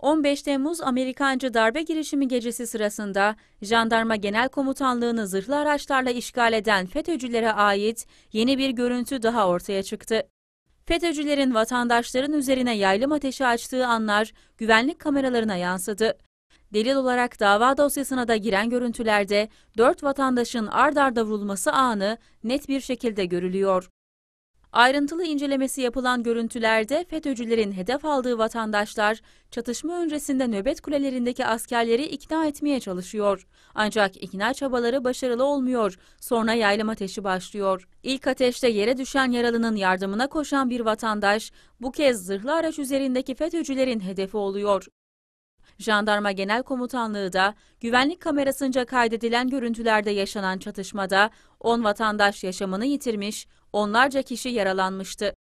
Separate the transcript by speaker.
Speaker 1: 15 Temmuz Amerikancı darbe girişimi gecesi sırasında Jandarma Genel Komutanlığı'nı zırhlı araçlarla işgal eden FETÖ'cülere ait yeni bir görüntü daha ortaya çıktı. FETÖ'cülerin vatandaşların üzerine yaylım ateşi açtığı anlar güvenlik kameralarına yansıdı. Delil olarak dava dosyasına da giren görüntülerde 4 vatandaşın ard arda vurulması anı net bir şekilde görülüyor. Ayrıntılı incelemesi yapılan görüntülerde FETÖ'cülerin hedef aldığı vatandaşlar çatışma öncesinde nöbet kulelerindeki askerleri ikna etmeye çalışıyor. Ancak ikna çabaları başarılı olmuyor. Sonra yaylım ateşi başlıyor. İlk ateşte yere düşen yaralının yardımına koşan bir vatandaş bu kez zırhlı araç üzerindeki FETÖ'cülerin hedefi oluyor. Jandarma Genel Komutanlığı da güvenlik kamerasınca kaydedilen görüntülerde yaşanan çatışmada 10 vatandaş yaşamını yitirmiş, onlarca kişi yaralanmıştı.